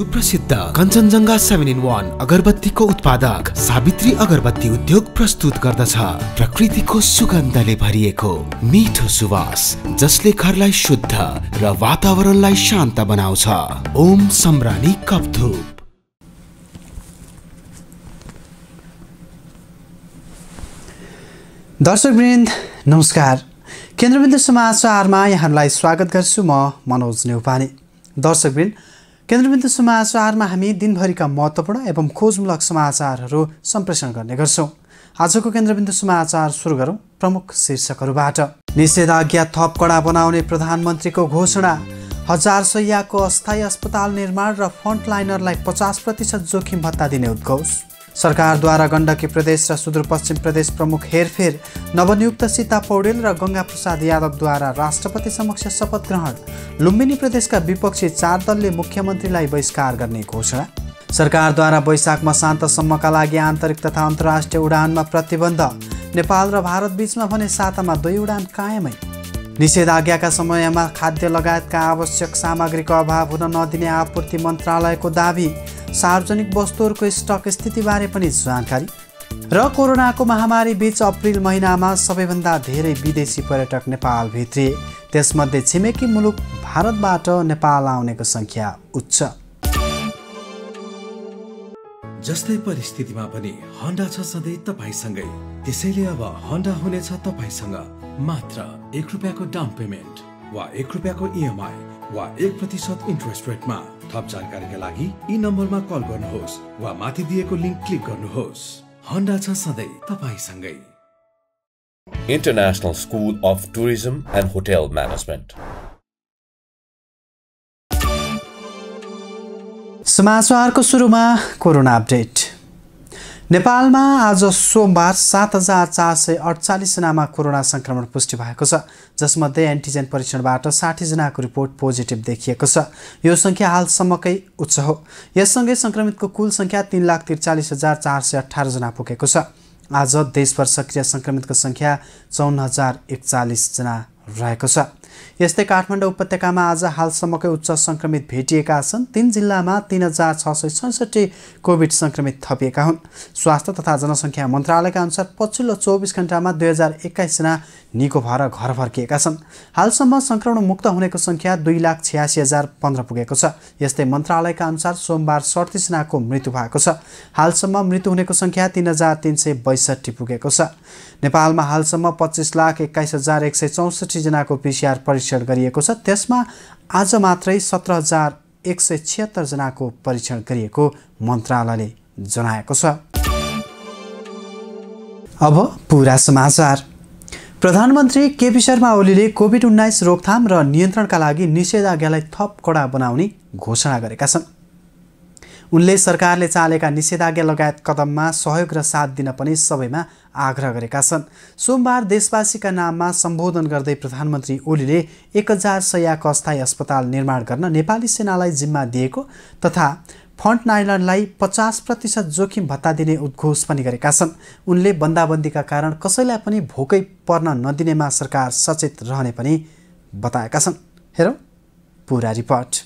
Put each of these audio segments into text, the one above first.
सुप्रसिद्ध Kanchenjunga seven in one अगरबत्तीको उत्पादक सावित्री अगरबत्ती उद्योग प्रस्तुत गर्दछ प्रकृतिको सुगन्धले भरिएको मिठो सुवास जसले घरलाई शुद्ध र वातावरणलाई शान्त बनाउँछ ओम सम्राणी कपधुप दर्शकवृन्द नमस्कार केन्द्रबिन्दु समाचारमा यहाँहरूलाई स्वागत गर्छु म मनोज नेउपाने दर्शकवृन्द केन्द्रबिन्दु समाचारमा हामी दिनभरिका महत्त्वपूर्ण एवं खोजमूलक समाचारहरू सम्प्रेषण गर्ने गर्छौँ आजको केन्द्रबिन्दु समाचार सुरु गरौँ प्रमुख शीर्षकहरूबाट निषेधाज्ञा थप कडा बनाउने प्रधानमन्त्रीको घोषणा हजार सयको अस्थायी अस्पताल निर्माण र फ्रन्टलाइनरलाई पचास प्रतिशत जोखिम भत्ता दिने उद्घोष सरकारद्वारा गण्डकी प्रदेश र सुदूरपश्चिम प्रदेश प्रमुख हेरफेर नवनियुक्त सीता पौडेल र गङ्गा प्रसाद यादवद्वारा राष्ट्रपति समक्ष शपथ ग्रहण लुम्बिनी प्रदेशका विपक्षी चार दलले मुख्यमन्त्रीलाई बहिष्कार गर्ने घोषणा सरकारद्वारा वैशाखमा शान्तसम्मका लागि आन्तरिक तथा अन्तर्राष्ट्रिय उडानमा प्रतिबन्ध नेपाल र भारत बिचमा भने सातामा दुई उडान कायमै निषेधाज्ञाका समयमा खाद्य लगायतका आवश्यक सामग्रीको अभाव हुन नदिने आपूर्ति मन्त्रालयको दावी सार्वजनिक वस्तुहरूको स्टक स्थितिबारे पनि जानकारी र कोरोनाको महामारी बीच अप्रिल महिनामा सबैभन्दा धेरै विदेशी पर्यटक नेपाल भित्रिए त्यसमध्ये छिमेकी मुलुक भारतबाट नेपाल आउनेको सङ्ख्या उच्च जस्तै परिस्थितिमा पनि हन्डा छ सधैँ तपाईँसँगै त्यसैले अब हन्डा हुनेछ तपाईँसँग मात्र एक रुपियाँको डाउन पेमेन्ट वा एक रुपियाँको इएमआई e वा एक प्रतिशत इन्ट्रेस्ट रेटमा थप जानकारीका लागि यी नम्बरमा कल गर्नुहोस् वा माथि दिएको लिङ्क क्लिक गर्नुहोस् हन्डा छ सधैँ तपाईँसँगै international school of tourism and hotel management समाचारको सुरुमा कोरोना अपडेट नेपालमा आज सोमबार सात हजार चार सय अडचालिसजनामा कोरोना सङ्क्रमण पुष्टि भएको छ जसमध्ये एन्टिजेन परीक्षणबाट साठीजनाको रिपोर्ट पोजिटिभ देखिएको छ यो सङ्ख्या हालसम्मकै उच्च हो यससँगै सङ्क्रमितको कुल सङ्ख्या तिन लाख त्रिचालिस हजार चार सय अठारजना पुगेको छ आज देशभर सक्रिय सङ्क्रमितको सङ्ख्या चौन्न हजार एकचालिसजना रहेको छ यस्तै काठमाडौँ उपत्यकामा आज हालसम्मकै उच्च सङ्क्रमित भेटिएका छन् तिन जिल्लामा तिन हजार छ सय छैसठी कोभिड सङ्क्रमित थपिएका हुन् स्वास्थ्य तथा जनसङ्ख्या मन्त्रालयका अनुसार पछिल्लो चौबिस घन्टामा दुई हजार एक्काइसजना निको भएर घर फर्किएका छन् हालसम्म सङ्क्रमण मुक्त हुनेको सङ्ख्या दुई लाख छ्यासी हजार पन्ध्र पुगेको छ यस्तै मन्त्रालयका अनुसार सोमबार सडतिसजनाको मृत्यु भएको छ हालसम्म मृत्यु हुनेको सङ्ख्या तिन हजार तिन सय बैसठी पुगेको छ नेपालमा हालसम्म पच्चिस लाख एक्काइस हजार एक सय चौसठीजनाको पिसिआर परीक्षण गरिएको छ त्यसमा आज मात्रै सत्र हजार एक सय छिहत्तरजनाको परीक्षण गरिएको मन्त्रालयले जनाएको छ अब पुरा समाचार प्रधानमन्त्री केपी शर्मा ओलीले कोभिड उन्नाइस रोकथाम र नियन्त्रणका लागि निषेधाज्ञालाई थप कडा बनाउने घोषणा गरेका छन् उनले सरकारले चालेका निषेधाज्ञा लगायत कदममा सहयोग र साथ दिन पनि सबैमा आग्रह गरेका छन् सोमबार देशवासीका नाममा सम्बोधन गर्दै प्रधानमन्त्री ओलीले एक हजार सयको अस्थायी अस्पताल निर्माण गर्न नेपाली सेनालाई जिम्मा दिएको तथा फन्ट नायलनलाई पचास प्रतिशत जोखिम भत्ता दिने उद्घोष पनि गरेका छन् उनले बन्दाबन्दीका कारण कसैलाई पनि भोकै पर्न नदिनेमा सरकार सचेत रहने पनि बताएका छन् हेरौँ पुरा रिपोर्ट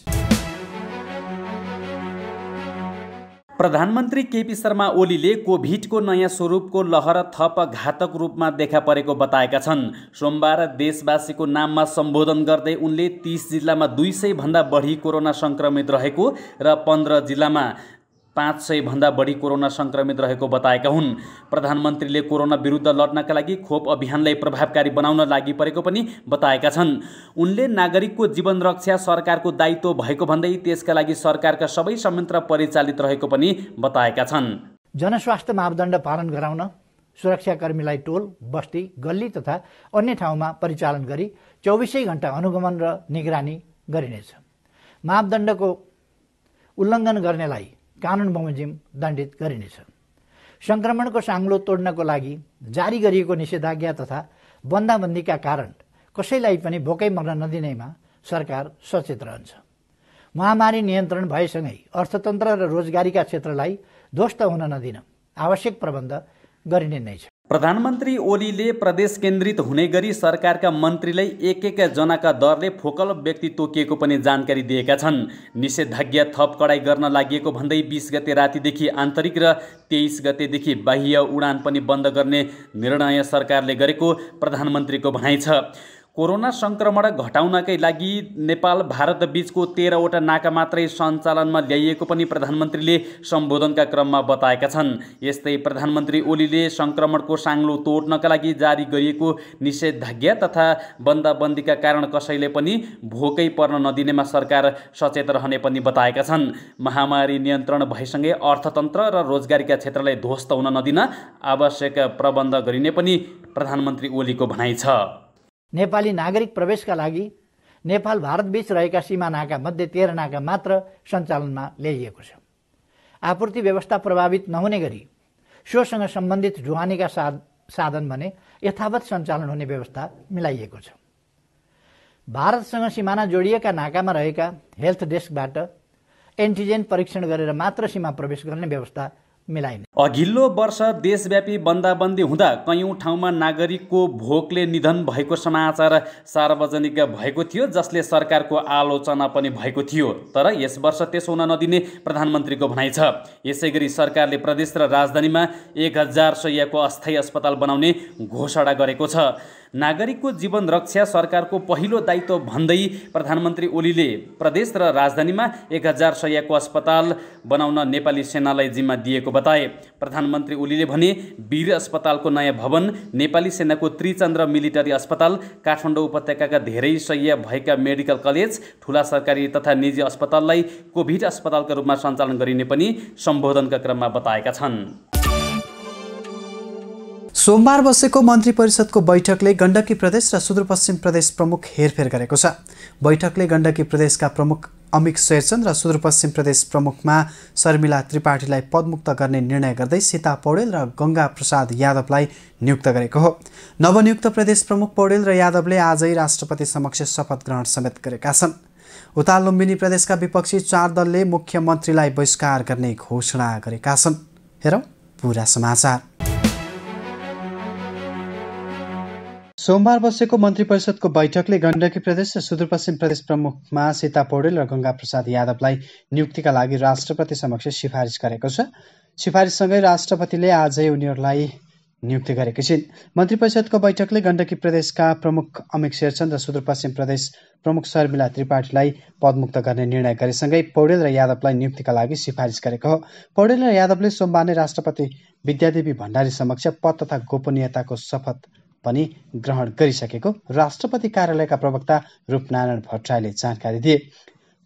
प्रधानमन्त्री केपी शर्मा ओलीले कोभिडको नयाँ स्वरूपको लहर थप घातक रूपमा देखा परेको बताएका छन् सोमबार देशवासीको नाममा सम्बोधन गर्दै उनले तिस जिल्लामा दुई सयभन्दा बढी कोरोना सङ्क्रमित रहेको र पन्ध्र जिल्लामा पाँच भन्दा बढी कोरोना संक्रमित रहेको बताएका हुन् प्रधानमन्त्रीले कोरोना विरुद्ध लड्नका लागि खोप अभियानलाई प्रभावकारी बनाउन लागि परेको पनि बताएका छन् उनले नागरिकको जीवन रक्षा सरकारको दायित्व भएको भन्दै त्यसका लागि सरकारका सबै संयन्त्र परिचालित रहेको पनि बताएका छन् जनस्वास्थ्य मापदण्ड पालन गराउन सुरक्षाकर्मीलाई टोल बस्ती गल्ली तथा अन्य ठाउँमा परिचालन गरी चौबिसै घन्टा अनुगमन र निगरानी गरिनेछ मापदण्डको उल्लङ्घन गर्नेलाई कानुन बमोजिम दण्डित गरिनेछ सङ्क्रमणको साङ्लो तोड्नको लागि जारी गरिएको निषेधाज्ञा तथा बन्दाबन्दीका कारण कसैलाई पनि भोकै मर्न नदिनेमा सरकार सचेत रहन्छ महामारी नियन्त्रण भएसँगै अर्थतन्त्र र रोजगारीका क्षेत्रलाई ध्वस्त हुन नदिन आवश्यक प्रबन्ध गरिने नै छ प्रधानमन्त्री ओलीले प्रदेश केन्द्रित हुने गरी सरकारका मन्त्रीलाई एक एक जनाका दरले फोकल व्यक्ति तोकिएको पनि जानकारी दिएका छन् निषेधाज्ञा थप कडाई गर्न लागि भन्दै बिस गते रातिदेखि आन्तरिक र तेइस गतेदेखि बाह्य उडान पनि बन्द गर्ने निर्णय सरकारले गरेको प्रधानमन्त्रीको भनाइ छ कोरोना संक्रमण घटाउनकै लागि नेपाल भारत बीचको तेह्रवटा नाका मात्रै सञ्चालनमा ल्याइएको पनि प्रधानमन्त्रीले सम्बोधनका क्रममा बताएका छन् यस्तै प्रधानमन्त्री ओलीले संक्रमणको साङ्लो तोड्नका लागि जारी गरिएको निषेधाज्ञा तथा बन्दाबन्दीका कारण कसैले पनि भोकै पर्न नदिनेमा सरकार सचेत रहने पनि बताएका छन् महामारी नियन्त्रण भएसँगै अर्थतन्त्र र रोजगारीका क्षेत्रलाई ध्वस्त हुन नदिन आवश्यक प्रबन्ध गरिने पनि प्रधानमन्त्री ओलीको भनाइ छ नेपाली नागरिक प्रवेशका लागि नेपाल भारतबीच रहेका सीमानाका मध्ये तेह्र नाका मात्र सञ्चालनमा ल्याइएको छ आपूर्ति व्यवस्था प्रभावित नहुने गरी सोसँग सम्बन्धित जुहानीका साधन भने यथावत सञ्चालन हुने व्यवस्था मिलाइएको छ भारतसँग सिमाना जोडिएका नाकामा रहेका हेल्थ डेस्कबाट एन्टिजेन परीक्षण गरेर मात्र सीमा प्रवेश गर्ने व्यवस्था मिलाइने अघिल्लो वर्ष देशव्यापी बन्दाबन्दी हुँदा कयौँ ठाउँमा नागरिकको भोकले निधन भएको समाचार सार्वजनिक भएको थियो जसले सरकारको आलोचना पनि भएको थियो तर यस वर्ष त्यसो हुन नदिने प्रधानमन्त्रीको भनाइ छ यसै गरी सरकारले प्रदेश र राजधानीमा एक हजार सयको अस्थायी अस्पताल बनाउने घोषणा गरेको छ नागरिकको जीवन रक्षा सरकारको पहिलो दायित्व भन्दै प्रधानमन्त्री ओलीले प्रदेश र राजधानीमा एक हजार सयको अस्पताल बनाउन नेपाली सेनालाई जिम्मा दिएको बताए प्रधानमन्त्री ओलीले भने वीर अस्पतालको नयाँ भवन नेपाली सेनाको त्रिचन्द्र मिलिटरी अस्पताल काठमाडौँ उपत्यकाका धेरै सय भएका मेडिकल कलेज ठुला सरकारी तथा निजी अस्पताललाई कोभिड अस्पतालका रूपमा सञ्चालन गरिने पनि सम्बोधनका क्रममा बताएका छन् सोमबार बसेको मन्त्री परिषदको बैठकले गण्डकी प्रदेश र सुदूरपश्चिम प्रदेश प्रमुख हेरफेर गरेको छ बैठकले गण्डकी प्रदेशका प्रमुख अमित शेरचन्द र सुदूरपश्चिम प्रदेश प्रमुखमा शर्मिला त्रिपाठीलाई पदमुक्त गर्ने निर्णय गर्दै सीता पौडेल र गङ्गा प्रसाद यादवलाई नियुक्त गरेको हो नवनियुक्त प्रदेश प्रमुख पौडेल र यादवले आजै राष्ट्रपति समक्ष शपथ ग्रहण समेत गरेका छन् उता लुम्बिनी प्रदेशका विपक्षी चार दलले मुख्यमन्त्रीलाई बहिष्कार गर्ने घोषणा गरेका छन् हेरौँ पुरा समाचार सोमबार बसेको मन्त्री परिषदको बैठकले गण्डकी प्रदेश र सुदूरपश्चिम प्रदेश प्रमुखमा सीता पौडेल र गङ्गा प्रसाद यादवलाई नियुक्तिका लागि राष्ट्रपति समक्ष सिफारिस गरेको छ सिफारिससँगै राष्ट्रपतिले आजै उनीहरूलाई नियुक्ति गरेकी छिन् मन्त्री परिषदको बैठकले गण्डकी प्रदेशका प्रमुख अमित शेरचन्द र सुदूरपश्चिम प्रदेश प्रमुख शर्मिला त्रिपाठीलाई पदमुक्त गर्ने निर्णय गरेसँगै पौडेल र यादवलाई नियुक्तिका लागि सिफारिस गरेको हो पौडेल र यादवले सोमबार नै राष्ट्रपति विद्यादेवी भण्डारी समक्ष पद तथा गोपनीयताको शपथ पनि ग्रहण गरिसकेको राष्ट्रपति कार्यालयका प्रवक्ता रूपनारायण भट्टराईले जानकारी दिए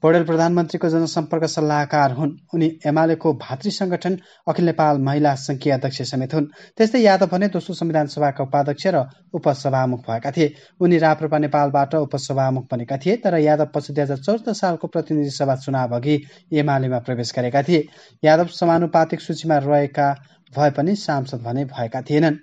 पौडेल प्रधानमन्त्रीको जनसम्पर्क सल्लाहकार हुन् उनी एमालेको भातृ संगठन अखिल नेपाल महिला संघीय अध्यक्ष समेत हुन् त्यस्तै यादव भने दोस्रो संविधान सभाका उपाध्यक्ष र उपसभामुख भएका थिए उनी राप्रपा नेपालबाट उपसभामुख बनेका थिए तर यादव पछि दुई हजार चौध सालको प्रतिनिधि सभा चुनाव अघि एमालेमा प्रवेश गरेका थिए यादव समानुपातिक सूचीमा रहेका भए पनि सांसद भने भएका थिएनन्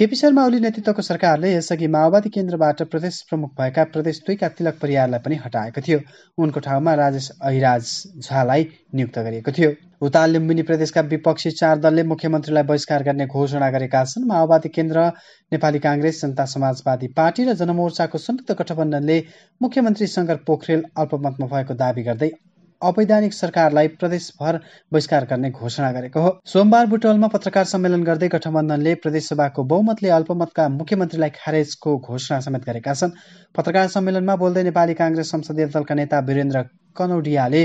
केपी शर्मा ओली नेतृत्वको सरकारले यसअघि माओवादी केन्द्रबाट प्रदेश प्रमुख भएका प्रदेश दुईका तिलक परियारलाई पनि हटाएको थियो उनको ठाउँमा राजेश अहिराज झालाई नियुक्त गरिएको थियो उता लुम्बिनी प्रदेशका विपक्षी चार दलले मुख्यमन्त्रीलाई बहिष्कार गर्ने घोषणा गरेका छन् माओवादी केन्द्र नेपाली काङ्ग्रेस जनता समाजवादी पार्टी र जनमोर्चाको संयुक्त गठबन्धनले मुख्यमन्त्री शङ्कर पोखरेल अल्पमतमा भएको दावी गर्दै अवैधानिक सरकारलाई प्रदेशभर बहिष्कार गर्ने घोषणा गरेको हो सोमबार बुटवलमा पत्रकार सम्मेलन गर्दै गठबन्धनले प्रदेशसभाको बहुमतले अल्पमतका मुख्यमन्त्रीलाई खारेजको घोषणा समेत गरेका छन् पत्रकार सम्मेलनमा बोल्दै नेपाली काङ्ग्रेस संसदीय दलका नेता वीरेन्द्र कनौडियाले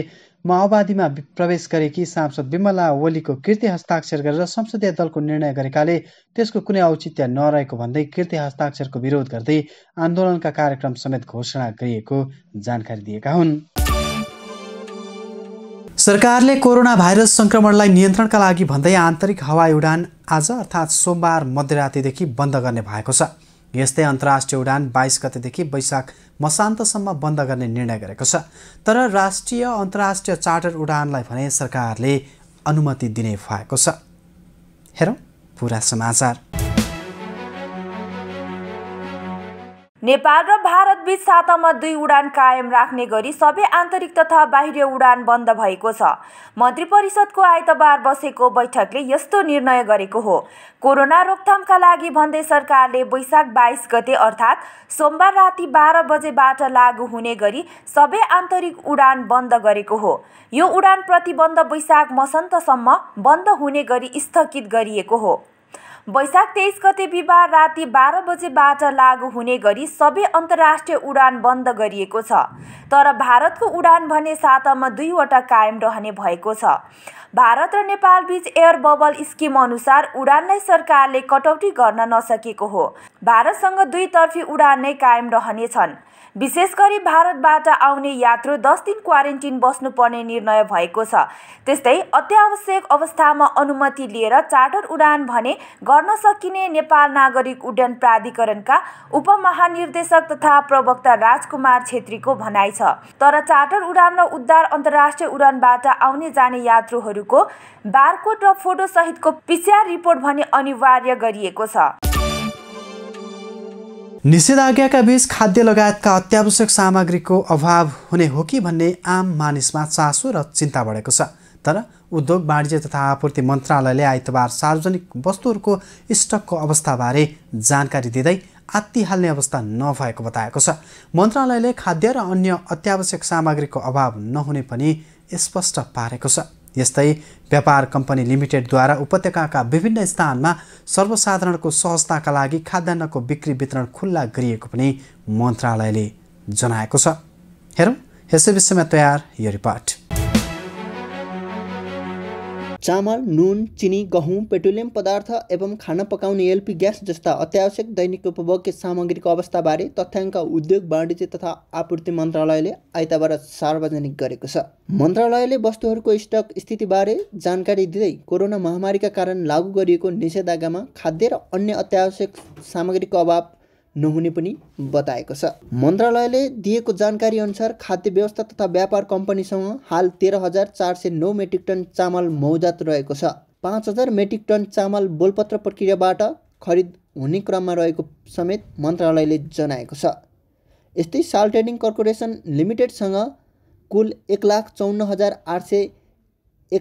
माओवादीमा प्रवेश गरेकी सांसद विमला ओलीको कृति हस्ताक्षर गरेर संसदीय दलको निर्णय गरेकाले त्यसको कुनै औचित्य नरहेको भन्दै कृति हस्ताक्षरको विरोध गर्दै आन्दोलनका कार्यक्रम समेत घोषणा गरिएको जानकारी दिएका हुन् सरकारले कोरोना भाइरस सङ्क्रमणलाई नियन्त्रणका लागि भन्दै आन्तरिक हवाई उडान आज अर्थात् सोमबार मध्यरातिदेखि बन्द गर्ने भएको छ यस्तै अन्तर्राष्ट्रिय उडान बाइस गतेदेखि वैशाख मसान्तसम्म बन्द गर्ने निर्णय गरेको छ तर राष्ट्रिय अन्तर्राष्ट्रिय चार्टर उडानलाई भने सरकारले अनुमति दिने भएको छ हेरौँ पुरा समाचार नेपाल र भारत बीच सातामा दुई उडान कायम राख्ने गरी सबै आन्तरिक तथा बाहिर उडान बन्द भएको छ मन्त्री परिषदको आइतबार बसेको बैठकले यस्तो निर्णय गरेको हो कोरोना रोकथामका लागि भन्दै सरकारले वैशाख बाइस गते अर्थात् सोमबार राति बाह्र बजेबाट लागू हुने गरी सबै आन्तरिक उडान बन्द गरेको हो यो उडान प्रतिबन्ध वैशाख मसन्तसम्म बन्द हुने गरी स्थगित गरिएको हो वैशाख तेइस गते बिहिबार राति बाह्र बजेबाट लागू हुने गरी सबै अन्तर्राष्ट्रिय उडान बन्द गरिएको छ तर भारतको उडान भने सातामा दुईवटा कायम रहने भएको छ भारत र नेपाल बीच एयर बबल स्किम अनुसार उडानलाई सरकारले कटौती गर्न नसकेको हो भारतसँग दुईतर्फी उडान नै कायम रहनेछन् विशेष गरी भारतबाट आउने यात्रु दस दिन क्वारेन्टिन बस्नुपर्ने निर्णय भएको छ त्यस्तै अत्यावश्यक अवस्थामा अनुमति लिएर चार्टर उडान भने गर्न सकिने नेपाल नागरिक उड्डयन प्राधिकरणका उपमहानिर्देशक तथा प्रवक्ता राजकुमार छेत्रीको भनाइ छ तर चार्टर उडान र उद्धार अन्तर्राष्ट्रिय उडानबाट आउने जाने यात्रुहरूको बारकोड र फोटोसहितको पिसिआर रिपोर्ट भने अनिवार्य गरिएको छ निषेधाज्ञाका बीच खाद्य लगायतका अत्यावश्यक सामग्रीको अभाव हुने हो कि भन्ने आम मानिसमा चासो र चिन्ता बढेको छ तर उद्योग वाणिज्य तथा आपूर्ति मन्त्रालयले आइतबार सार्वजनिक वस्तुहरूको स्टकको अवस्थाबारे जानकारी दिँदै आत्तिहाल्ने अवस्था नभएको बताएको छ मन्त्रालयले खाद्य र अन्य अत्यावश्यक सामग्रीको अभाव नहुने पनि स्पष्ट पारेको छ यस्तै व्यापार कम्पनी लिमिटेडद्वारा उपत्यकाका विभिन्न स्थानमा सर्वसाधारणको सहजताका लागि खाद्यान्नको बिक्री वितरण खुल्ला गरिएको पनि मन्त्रालयले जनाएको छ हेरौँ यसै विषयमा तयार यो रिपोर्ट चामल नुन चिनी गहुँ पेट्रोलियम पदार्थ एवं खाना पकाउने एलपी ग्यास जस्ता अत्यावश्यक दैनिक उपभोग्य सामग्रीको अवस्थाबारे तथ्याङ्क उद्योग वाणिज्य तथा आपूर्ति मन्त्रालयले आइतबार सार्वजनिक गरेको छ मन्त्रालयले वस्तुहरूको स्टक स्थितिबारे जानकारी दिँदै कोरोना महामारीका कारण लागू गरिएको निषेधाज्ञामा खाद्य र अन्य अत्यावश्यक सामग्रीको अभाव नहुने पनि बताएको छ मन्त्रालयले दिएको जानकारी अनुसार खाद्य व्यवस्था तथा व्यापार कम्पनीसँग हाल तेह्र हजार चार सय नौ मेट्रिक टन चामल मौजात रहेको छ पाँच हजार मेट्रिक टन चामल बोलपत्र प्रक्रियाबाट खरिद हुने क्रममा रहेको समेत मन्त्रालयले जनाएको छ यस्तै साल ट्रेडिङ कर्पोरेसन लिमिटेडसँग कुल एक लाख चौन्न हजार आठ सय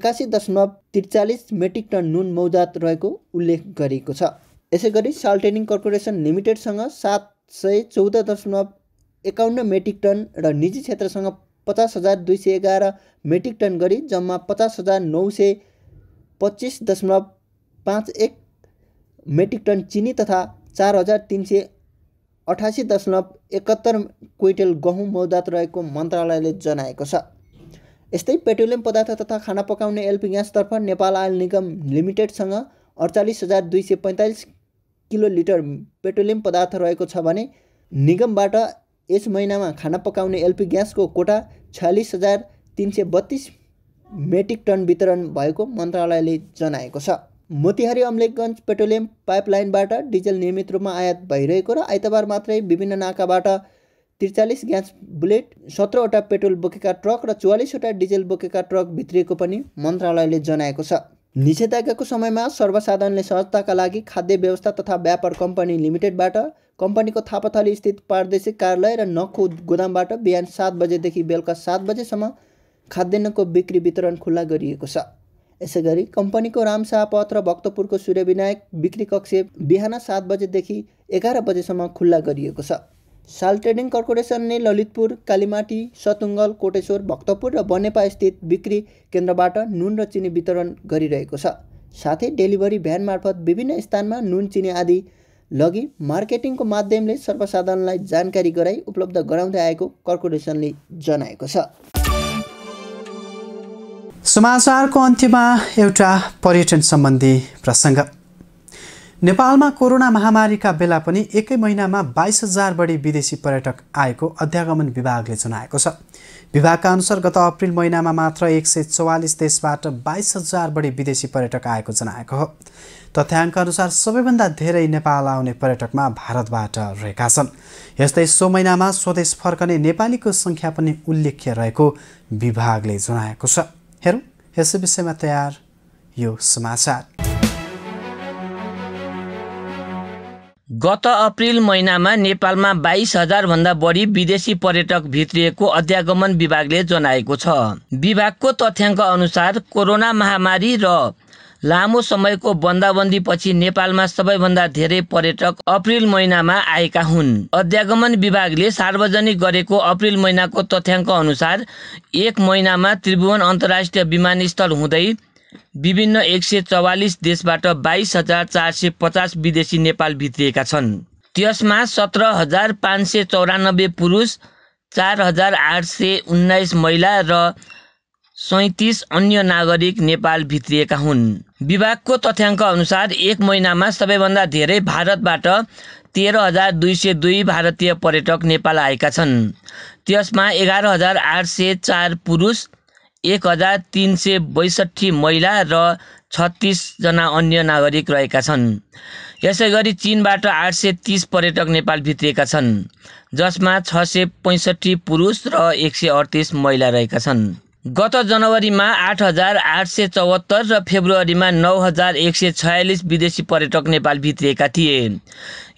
एकासी दशमलव त्रिचालिस मेट्रिक टन नुन मौजात रहेको उल्लेख गरिएको छ यसै गरी साल्टेनिङ कर्पोरेसन लिमिटेडसँग सात सय चौध दशमलव एकाउन्न मेट्रिक टन र निजी क्षेत्रसँग पचास हजार दुई सय एघार मेट्रिक टन गरी जम्मा पचास हजार नौ सय पच्चिस दशमलव पाँच एक मेट्रिक टन चिनी तथा चार हजार तिन सय अठासी दशमलव एकहत्तर क्विन्टल गहुँ मौदात रहेको मन्त्रालयले जनाएको छ यस्तै पेट्रोलियम पदार्थ तथा खाना पकाउने एलपी ग्यासतर्फ नेपाल आयल निगम लिमिटेडसँग अडचालिस हजार दुई सय पैँतालिस किलो लिटर पेट्रोलियम पदार्थ रहेको छ भने निगमबाट यस महिनामा खाना पकाउने एलपी ग्यासको कोटा छ्यालिस हजार तिन सय बत्तिस मेट्रिक टन वितरण भएको मन्त्रालयले जनाएको छ मोतिहारी अम्लेखगञ्ज पेट्रोलियम पाइपलाइनबाट डिजल नियमित रूपमा आयात भइरहेको र आइतबार मात्रै विभिन्न नाकाबाट त्रिचालिस ग्यास बुलेट सत्रवटा पेट्रोल बोकेका ट्रक र चौवालिसवटा डिजेल बोकेका ट्रक भित्रिएको पनि मन्त्रालयले जनाएको छ निषेधाज्ञाको समयमा सर्वसाधारणले सहजताका लागि खाद्य व्यवस्था तथा व्यापार कम्पनी लिमिटेडबाट कम्पनीको थापाथली स्थित प्रादेशिक कार्यालय र नखु गोदामबाट बिहान सात बजेदेखि बेलुका सात बजेसम्म खाद्यान्नको बिक्री वितरण खुल्ला गरिएको छ यसै गरी कम्पनीको रामशाह र भक्तपुरको सूर्यविनायक बिक्री कक्ष बिहान सात बजेदेखि एघार बजेसम्म खुल्ला गरिएको छ साल ट्रेडिङ कर्पोरेसनले ललितपुर कालीमाटी सतुङ्गल कोटेश्वर भक्तपुर र बनेपास्थित बिक्री केन्द्रबाट नुन र चिनी वितरण गरिरहेको छ साथै डेलिभरी भ्यान मार्फत विभिन्न स्थानमा नुन चिनी आदि लगि मार्केटिङको माध्यमले सर्वसाधारणलाई जानकारी गराई उपलब्ध गराउँदै आएको कर्पोरेसनले जनाएको छ समाचारको अन्त्यमा एउटा पर्यटन सम्बन्धी प्रसङ्ग नेपालमा कोरोना महामारीका बेला पनि एकै महिनामा बाइस हजार बढी विदेशी पर्यटक आएको अध्यागमन विभागले जनाएको छ विभागका अनुसार गत अप्रिल महिनामा मात्र एक सय चौवालिस देशबाट बाइस हजार बढी विदेशी पर्यटक आएको जनाएको हो तथ्याङ्क अनुसार सबैभन्दा धेरै नेपाल आउने पर्यटकमा भारतबाट रहेका छन् यस्तै सो महिनामा स्वदेश फर्कने नेपालीको सङ्ख्या पनि उल्लेख्य रहेको विभागले जनाएको छ हेरौँ यस विषयमा तयार यो समाचार गत अप्रिल महिनामा नेपालमा बाइस हजारभन्दा बढी विदेशी पर्यटक भित्रिएको अध्यागमन विभागले जनाएको छ विभागको तथ्याङ्क अनुसार कोरोना महामारी र लामो समयको बन्दाबन्दीपछि नेपालमा सबैभन्दा धेरै पर्यटक अप्रिल महिनामा आएका हुन् अध्यागमन विभागले सार्वजनिक गरेको अप्रिल महिनाको तथ्याङ्क अनुसार एक महिनामा त्रिभुवन अन्तर्राष्ट्रिय विमानस्थल हुँदै विभिन्न एक सय चौवालिस देशबाट बाइस हजार चार सय पचास विदेशी नेपाल भित्रिएका छन् त्यसमा सत्र हजार पाँच सय चौरानब्बे पुरुष चार हजार आठ सय उन्नाइस महिला र सैतिस अन्य नागरिक नेपाल भित्रिएका हुन् विभागको तथ्याङ्क अनुसार एक महिनामा सबैभन्दा धेरै भारतबाट तेह्र हजार दुई सय दुई भारतीय पर्यटक नेपाल आएका छन् त्यसमा एघार हजार आठ सय चार पुरुष एक हजार तिन सय बैसठी महिला र छत्तिसजना अन्य नागरिक रहेका छन् यसै गरी चिनबाट आठ सय तिस पर्यटक नेपाल भित्रिएका छन् जसमा छ सय पैँसठी पुरुष र एक सय अडतिस महिला रहेका छन् गत जनवरीमा आठ हजार आठ सय चौहत्तर र फेब्रुअरीमा नौ हजार एक सय छयालिस विदेशी पर्यटक नेपाल भित्रिएका थिए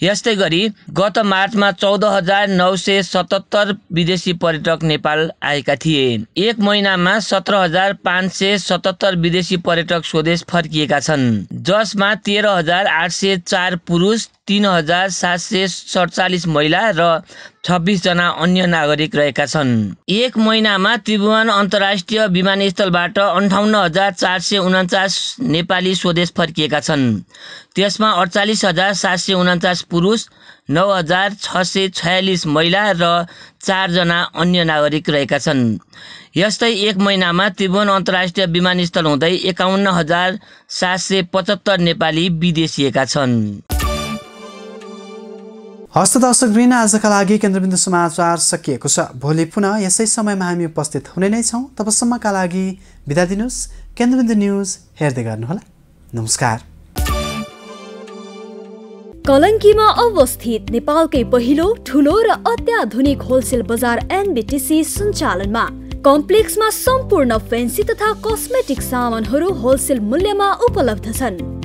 यस्तै गरी गत मार्चमा चौध हजार नौ सय सतहत्तर विदेशी पर्यटक नेपाल आएका थिए एक महिनामा सत्र हजार पाँच सय सतहत्तर विदेशी पर्यटक स्वदेश फर्किएका छन् जसमा तेह्र हजार आठ सय चार पुरुष तिन हजार सात सय सडचालिस महिला र छब्बिसजना अन्य नागरिक रहेका छन् एक महिनामा त्रिभुवन अन्तर्राष्ट्रिय विमानस्थलबाट अन्ठाउन्न हजार चार सय उन्चास नेपाली स्वदेश फर्किएका छन् त्यसमा अडचालिस हजार सात सय उन्चास पुरुष नौ हजार छ सय छयालिस महिला र चारजना अन्य नागरिक रहेका छन् यस्तै एक महिनामा त्रिभुवन अन्तर्राष्ट्रिय विमानस्थल हुँदै एकाउन्न हजार सात सय पचहत्तर नेपाली विदेशिएका छन् हस्त दर्शक बिना आजका लागि केन्द्रबिन्दु समाचार सकिएको छ भोलि पुनः यसै समयमा हामी उपस्थित हुने नै छौँ तबसम्मका लागि बिदा दिनुहोस् केन्द्रबिन्दु न्युज हेर्दै गर्नुहोला नमस्कार कलङ्कीमा अवस्थित नेपालकै पहिलो ठुलो र अत्याधुनिक होलसेल बजार एनबिटिसी सञ्चालनमा कम्प्लेक्समा सम्पूर्ण फेन्सी तथा कस्मेटिक सामानहरू होलसेल मूल्यमा उपलब्ध छन्